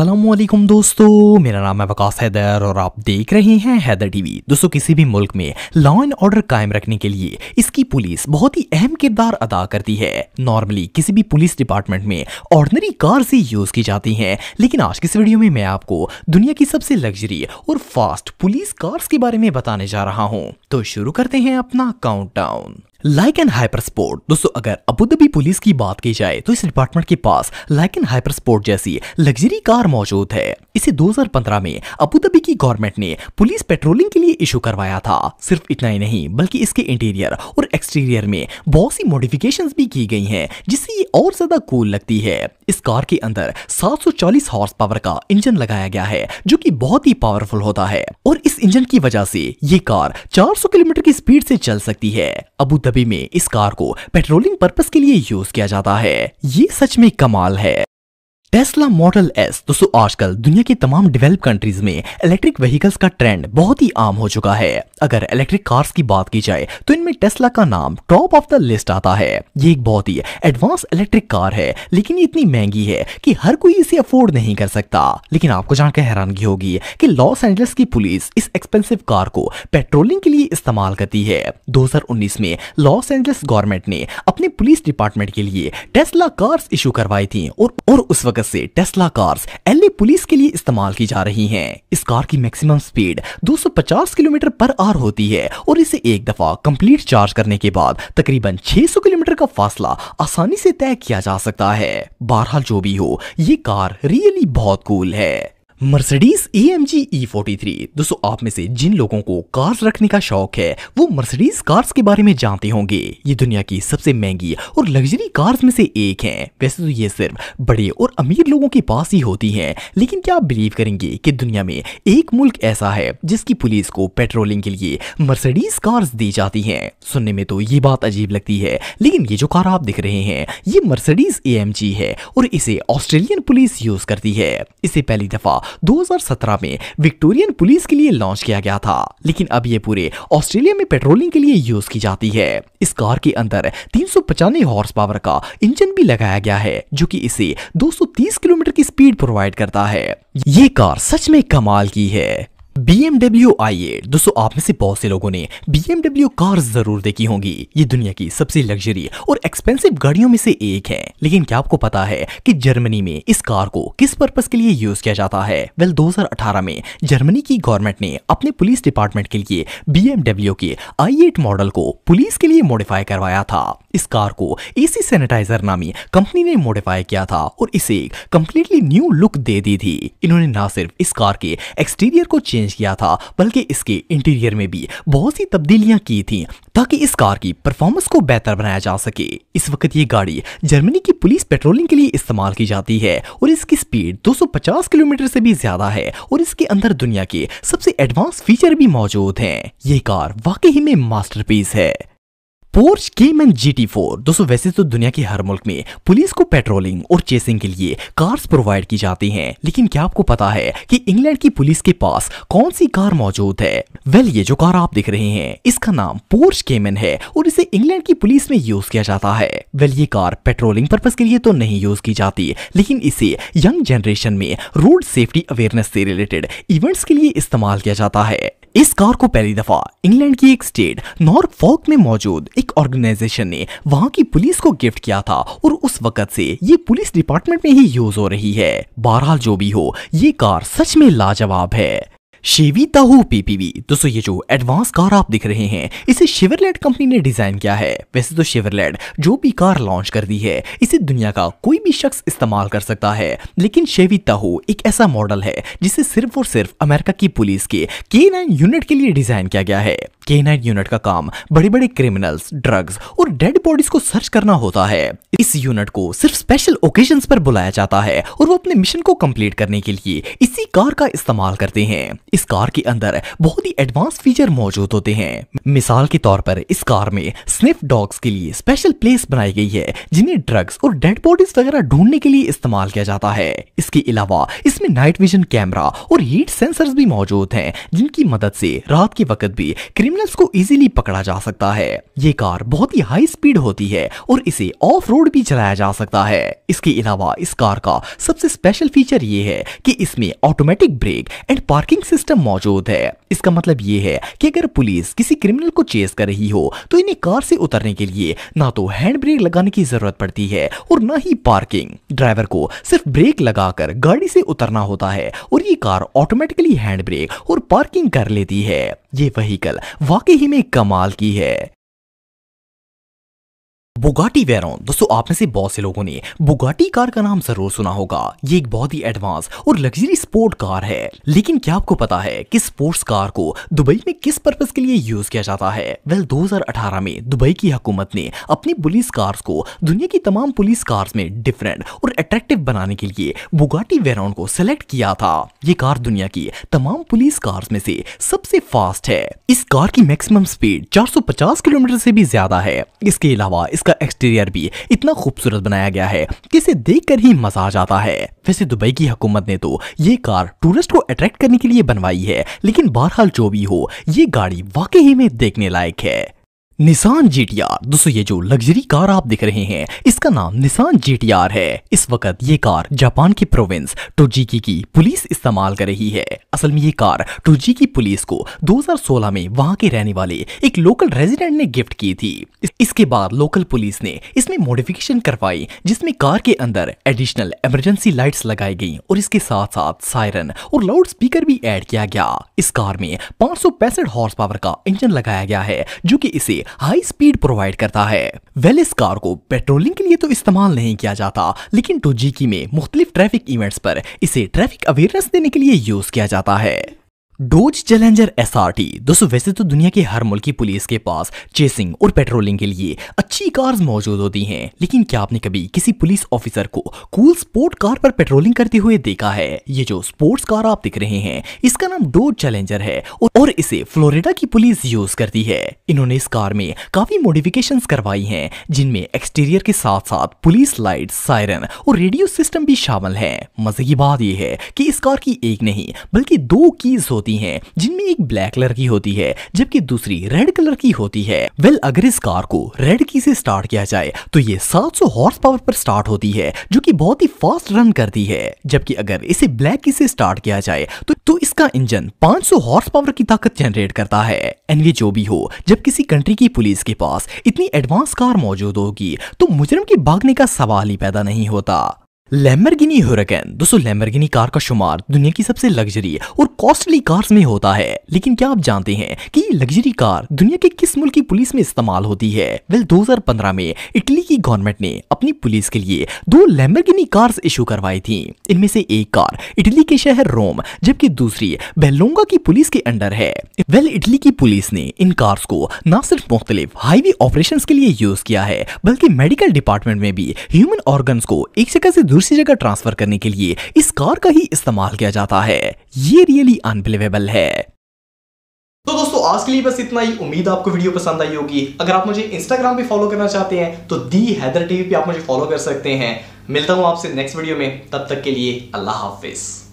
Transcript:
असलम दोस्तों मेरा नाम है वकास हैदर और आप देख रहे हैं हैदर टीवी दोस्तों किसी भी मुल्क में लॉ एंड ऑर्डर कायम रखने के लिए इसकी पुलिस बहुत ही अहम किरदार अदा करती है नॉर्मली किसी भी पुलिस डिपार्टमेंट में ऑर्डनरी कार्स ही यूज़ की जाती हैं लेकिन आज की इस वीडियो में मैं आपको दुनिया की सबसे लग्जरी और फास्ट पुलिस कार्स के बारे में बताने जा रहा हूँ तो शुरू करते हैं अपना count Lykan HyperSport दोस्तों अगर अबूधाबी पुलिस की बात की जाए तो इस डिपार्टमेंट के पास लाइक एंड हाइपर स्पोर्ट जैसी लग्जरी कार मौजूद है इसे 2015 में अबूधाबी की गवर्नमेंट ने पुलिस पेट्रोलिंग के लिए इशू करवाया था सिर्फ इतना ही नहीं बल्कि इसके इंटीरियर और एक्सटीरियर में बहुत सी मॉडिफिकेशन भी की गई है जिससे ये और ज्यादा कूल लगती है इस कार के अंदर सात हॉर्स पावर का इंजन लगाया गया है जो की बहुत ही पावरफुल होता है और इस इंजन की वजह से ये कार चार किलोमीटर की स्पीड से चल सकती है अबूधाबी शबी में इस कार को पेट्रोलिंग पर्पस के लिए यूज किया जाता है ये सच में कमाल है टेस्ला मॉडल एस दोस्तों आजकल दुनिया की तमाम डेवलप कंट्रीज में इलेक्ट्रिक व्हीकल्स का ट्रेंड बहुत ही आम हो चुका है अगर इलेक्ट्रिक कार्स की बात की जाए तो इनमें टेस्ला का नाम टॉप ऑफ द लिस्ट आता है ये एक बहुत ही एडवांस इलेक्ट्रिक कार है लेकिन ये इतनी महंगी है कि हर कोई इसे अफोर्ड नहीं कर सकता लेकिन आपको जानकर हैरानगी होगी की लॉस एंजल्स की पुलिस इस एक्सपेंसिव कार को पेट्रोलिंग के लिए इस्तेमाल करती है दो में लॉस एंजल्स गवर्नमेंट ने अपने पुलिस डिपार्टमेंट के लिए टेस्ला कार्स इशू करवाई थी और उस वक्त मदद से टेस्ला कार्स एलए पुलिस के लिए इस्तेमाल की जा रही हैं। इस कार की maximum speed 250 kilometre per hour होती है और इसे एक दफा कंप्लीट चार्ज करने के बाद तकरीबन 600 किलोमीटर का फासला आसानी से तय किया जा सकता है बहरहाल जो भी हो ये कार रियली बहुत कूल है Mercedes A M G E forty three दोस्तों आप में से जिन लोगों को कार्स रखने का शौक है वो मर्सिडीज कार्स के बारे में जानते होंगे ये दुनिया की सबसे महंगी और लग्जरी कार्स में से एक है वैसे तो ये सिर्फ बड़े और अमीर लोगों के पास ही होती है लेकिन क्या आप बिलीव करेंगे कि दुनिया में एक मुल्क ऐसा है जिसकी पुलिस को पेट्रोलिंग के लिए मर्सिडीज कार्स दी जाती है सुनने में तो ये बात अजीब लगती है लेकिन ये जो कार आप दिख रहे हैं ये मर्सिडीज ए एम जी है और इसे ऑस्ट्रेलियन पुलिस यूज करती है इसे पहली दफा 2017 में विक्टोरियन पुलिस के लिए लॉन्च किया गया था लेकिन अब ये पूरे ऑस्ट्रेलिया में पेट्रोलिंग के लिए यूज की जाती है इस कार के अंदर तीन हॉर्स पावर का इंजन भी लगाया गया है जो कि इसे 230 किलोमीटर की स्पीड प्रोवाइड करता है ये कार सच में कमाल की है BMW i8 दोस्तों आप में से बहुत से लोगों ने BMW कार जरूर देखी होंगी ये दुनिया की सबसे लग्जरी और एक्सपेंसिव गाड़ियों में से एक है लेकिन क्या आपको पता है कि जर्मनी में इस कार को किस पर्पज के लिए यूज किया जाता है वेल well, 2018 में जर्मनी की गवर्नमेंट ने अपने पुलिस डिपार्टमेंट के लिए BMW के i8 मॉडल को पुलिस के लिए मॉडिफाई करवाया था इस कार को एसी सैनिटाइजर नामी कंपनी ने मॉडिफाई किया था और इसे कंप्लीटली न्यू लुक दे दी थी इन्होंने ना सिर्फ इस कार के एक्सटीरियर को चेंज चेंज किया था बल्कि इसके इंटीरियर में भी बहुत सी तब्दीलियां की थी ताकि इस कार की परफॉर्मेंस को बेहतर बनाया जा सके इस वक्त ये गाड़ी जर्मनी की पुलिस पेट्रोलिंग के लिए इस्तेमाल की जाती है और इसकी स्पीड 250 किलोमीटर से भी ज्यादा है और इसके अंदर दुनिया के सबसे एडवांस फीचर भी मौजूद हैं ये कार वाकई में मास्टरपीस है पोर्च जी टी फोर दोस्तों वैसे तो दुनिया के हर मुल्क में पुलिस को पेट्रोलिंग और चेसिंग के लिए कार्स प्रोवाइड की जाती हैं लेकिन क्या आपको पता है कि इंग्लैंड की पुलिस के पास कौन सी कार मौजूद है वेल ये जो कार आप देख रहे हैं इसका नाम पोर्च केमन है और इसे इंग्लैंड की पुलिस में यूज किया जाता है वेल ये कार पेट्रोलिंग पर्पज के लिए तो नहीं यूज की जाती लेकिन इसे यंग जनरेशन में रोड सेफ्टी अवेयरनेस से रिलेटेड इवेंट्स के लिए इस्तेमाल किया जाता है इस कार को पहली दफा इंग्लैंड की एक स्टेट नॉर्थ फॉक में मौजूद एक ऑर्गेनाइजेशन ने वहां की पुलिस को गिफ्ट किया था और उस वक्त से ये पुलिस डिपार्टमेंट में ही यूज हो रही है बहरहाल जो भी हो ये कार सच में लाजवाब है शेवी ताहू पीपीवी दोस्तों ये जो एडवांस कार आप दिख रहे हैं इसे शिवरलेट कंपनी ने डिजाइन किया है वैसे तो शिवरलेट जो भी कार लॉन्च कर दी है इसे दुनिया का कोई भी शख्स इस्तेमाल कर सकता है लेकिन शेवी ताहू एक ऐसा मॉडल है जिसे सिर्फ और सिर्फ अमेरिका की पुलिस के के यूनिट के लिए डिजाइन किया गया है के यूनिट का काम बड़े बड़े क्रिमिनल्स ड्रग्स और डेड बॉडीज को सर्च करना होता है इस यूनिट को सिर्फ स्पेशल ओकेजन पर बुलाया जाता है और वो अपने मिशन को कंप्लीट करने के लिए इसी कार का इस्तेमाल करते हैं इस कार के अंदर बहुत ही एडवांस फीचर मौजूद होते हैं मिसाल के तौर पर इस कार में स्निफ डॉग्स के लिए स्पेशल प्लेस बनाई गई है जिन्हें ड्रग्स और डेड बॉडीज वगैरह ढूंढने के लिए इस्तेमाल किया जाता है इसके अलावा इसमें नाइट विजन कैमरा और हीट सेंसर भी मौजूद है जिनकी मदद से रात के वक्त भी क्रिमिनल क्रिमिनल्स को इजीली पकड़ा जा सकता है ये कार बहुत ही हाई स्पीड होती है और इसे ऑफ रोड भी चलाया जा सकता है इसके अलावा इस कार का सबसे स्पेशल फीचर ये है कि इसमें automatic brake and parking system मौजूद है इसका मतलब ये है कि अगर पुलिस किसी क्रिमिनल को चेस कर रही हो तो इन्हें कार से उतरने के लिए ना तो हैंड ब्रेक लगाने की जरूरत पड़ती है और ना ही पार्किंग ड्राइवर को सिर्फ ब्रेक लगाकर गाड़ी से उतरना होता है और ये कार ऑटोमेटिकली हैंड ब्रेक और पार्किंग कर लेती है ये वहीकल वाकई ही में कमाल की है बुगाटी वेरॉन दोस्तों आप में से बहुत से लोगों ने बुगाटी कार का नाम जरूर सुना होगा ये एक बहुत ही एडवांस और लग्जरी स्पोर्ट कार है लेकिन क्या आपको पता है कि स्पोर्ट्स कार को दुबई में किस पर्पज के लिए यूज किया जाता है वेल 2018 में दुबई की हुकूमत ने अपनी पुलिस कार्स को दुनिया की तमाम पुलिस कार्स में डिफरेंट और अट्रैक्टिव बनाने के लिए बुगाटी वेरोन को सिलेक्ट किया था ये कार दुनिया की तमाम पुलिस कार्स में से सबसे फास्ट है इस कार की मैक्सिमम स्पीड चार किलोमीटर से भी ज्यादा है इसके अलावा इसका का एक्सटीरियर भी इतना खूबसूरत बनाया गया है कि इसे देखकर ही मजा आ जाता है वैसे दुबई की हुकूमत ने तो ये कार टूरिस्ट को अट्रैक्ट करने के लिए बनवाई है लेकिन बहरहाल जो भी हो ये गाड़ी वाकई में देखने लायक है निसान जी टी आर दोस्तों ये जो लग्जरी कार आप देख रहे हैं इसका नाम निसान जी टी आर है इस वक्त ये कार जापान की प्रोविंस टोजीकी की पुलिस इस्तेमाल कर रही है असल में ये कार टोजीकी पुलिस को 2016 में वहां के रहने वाले एक लोकल रेजिडेंट ने गिफ्ट की थी इसके बाद लोकल पुलिस ने इसमें मॉडिफिकेशन करवाई जिसमें कार के अंदर एडिशनल इमरजेंसी लाइट्स लगाई गई और इसके साथ साथ सायरन और लाउड स्पीकर भी एड किया गया इस कार में पांच हॉर्स पावर का इंजन लगाया गया है जो की इसे हाई स्पीड प्रोवाइड करता है वेल इस कार को पेट्रोलिंग के लिए तो इस्तेमाल नहीं किया जाता लेकिन टोजीकी में मुख्तलिफ ट्रैफिक इवेंट्स पर इसे ट्रैफिक अवेयरनेस देने के लिए यूज किया जाता है डोज चैलेंजर एसआरटी दोस्तों वैसे तो दुनिया के हर मुल्क की पुलिस के पास चेसिंग और पेट्रोलिंग के लिए अच्छी कार्स मौजूद होती हैं लेकिन क्या आपने कभी किसी पुलिस ऑफिसर को कूल स्पोर्ट कार पर पेट्रोलिंग करते हुए देखा है ये जो स्पोर्ट्स कार आप दिख रहे हैं इसका नाम डोज चैलेंजर है और इसे फ्लोरिडा की पुलिस यूज करती है इन्होंने इस कार में काफी मोडिफिकेशन करवाई है जिनमें एक्सटीरियर के साथ साथ पुलिस लाइट सायरन और रेडियो सिस्टम भी शामिल है मजे की बात यह है की इस कार की एक नहीं बल्कि दो कीज होती हैं जिनमें एक ब्लैक कलर की होती है जबकि दूसरी रेड कलर की होती है वेल well, अगर इस कार को रेड की से स्टार्ट किया जाए तो ये 700 सौ हॉर्स पावर पर स्टार्ट होती है जो कि बहुत ही फास्ट रन करती है जबकि अगर इसे ब्लैक की से स्टार्ट किया जाए तो, तो इसका इंजन 500 हॉर्स पावर की ताकत जनरेट करता है एंड ये जो भी हो जब किसी कंट्री की पुलिस के पास इतनी एडवांस कार मौजूद होगी तो मुजरम के भागने का सवाल ही पैदा नहीं होता लैम्बरगिनी हुरकैन दोस्तों लैम्बरगिनी कार का शुमार दुनिया की सबसे लग्जरी और कॉस्टली कार्स में होता है लेकिन क्या आप जानते हैं कि ये लग्जरी कार दुनिया के किस मुल्क की पुलिस में इस्तेमाल होती है वेल 2015 में इटली की गवर्नमेंट ने अपनी पुलिस के लिए दो लैम्बरगिनी कार्स इशू करवाई थी इनमें से एक कार इटली के शहर रोम जबकि दूसरी बेलोंगा की पुलिस के अंडर है वेल इटली की पुलिस ने इन कार्स को न सिर्फ मुख्तलिफ हाईवे ऑपरेशन के लिए यूज किया है बल्कि मेडिकल डिपार्टमेंट में भी ह्यूमन ऑर्गन को एक जगह से दूसरी दूसरी जगह ट्रांसफर करने के लिए इस कार का ही इस्तेमाल किया जाता है ये रियली अनबिलीवेबल है तो दोस्तों आज के लिए बस इतना ही उम्मीद आपको वीडियो पसंद आई होगी अगर आप मुझे इंस्टाग्राम पे फॉलो करना चाहते हैं तो दी हैदर टीवी पे आप मुझे फॉलो कर सकते हैं मिलता हूं आपसे नेक्स्ट वीडियो में तब तक के लिए अल्लाह हाफिज़